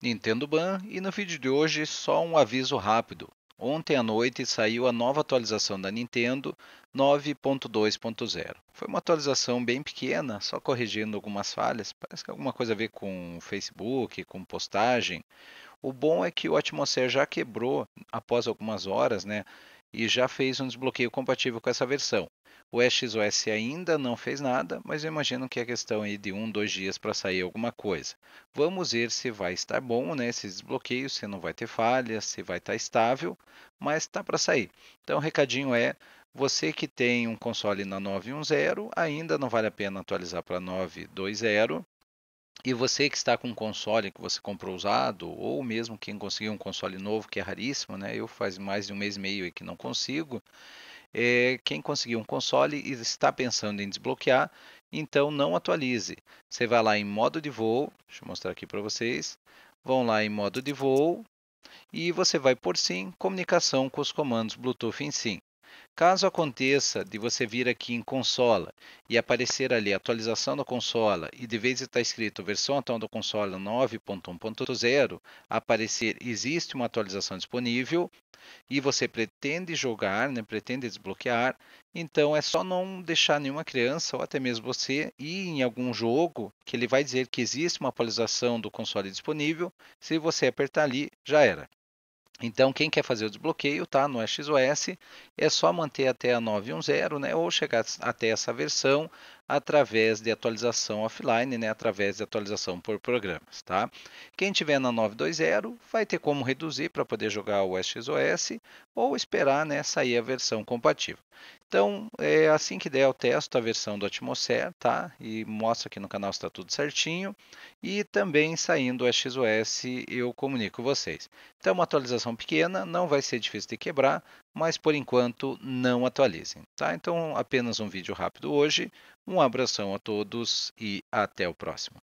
Nintendo Ban e no vídeo de hoje só um aviso rápido. Ontem à noite saiu a nova atualização da Nintendo 9.2.0. Foi uma atualização bem pequena, só corrigindo algumas falhas, parece que alguma coisa a ver com Facebook, com postagem. O bom é que o Atmosphere já quebrou após algumas horas, né? e já fez um desbloqueio compatível com essa versão. O EXOS ainda não fez nada, mas eu imagino que é questão aí de um, dois dias para sair alguma coisa. Vamos ver se vai estar bom né, esse desbloqueio, se não vai ter falhas, se vai estar estável, mas está para sair. Então o recadinho é, você que tem um console na 910, ainda não vale a pena atualizar para 920, e você que está com um console que você comprou usado, ou mesmo quem conseguiu um console novo, que é raríssimo, né? Eu faz mais de um mês e meio e que não consigo. É, quem conseguiu um console e está pensando em desbloquear, então não atualize. Você vai lá em modo de voo, deixa eu mostrar aqui para vocês. Vão lá em modo de voo e você vai por SIM, comunicação com os comandos Bluetooth em SIM. Caso aconteça de você vir aqui em consola e aparecer ali atualização da consola e de vez está escrito versão atual do consola 9.1.0, aparecer existe uma atualização disponível e você pretende jogar, né, pretende desbloquear, então é só não deixar nenhuma criança ou até mesmo você ir em algum jogo que ele vai dizer que existe uma atualização do console disponível, se você apertar ali, já era. Então, quem quer fazer o desbloqueio, tá? No XOS, é só manter até a 9.10, né? Ou chegar até essa versão através de atualização offline, né, através de atualização por programas, tá? Quem tiver na 9.2.0 vai ter como reduzir para poder jogar o SXOS ou esperar, né, sair a versão compatível. Então, é assim que der, eu testo a versão do Atmosfera, tá? E mostro aqui no canal se está tudo certinho. E também saindo o XOS eu comunico vocês. Então, uma atualização pequena, não vai ser difícil de quebrar, mas por enquanto não atualizem. Tá? Então, apenas um vídeo rápido hoje. Um abração a todos e até o próximo.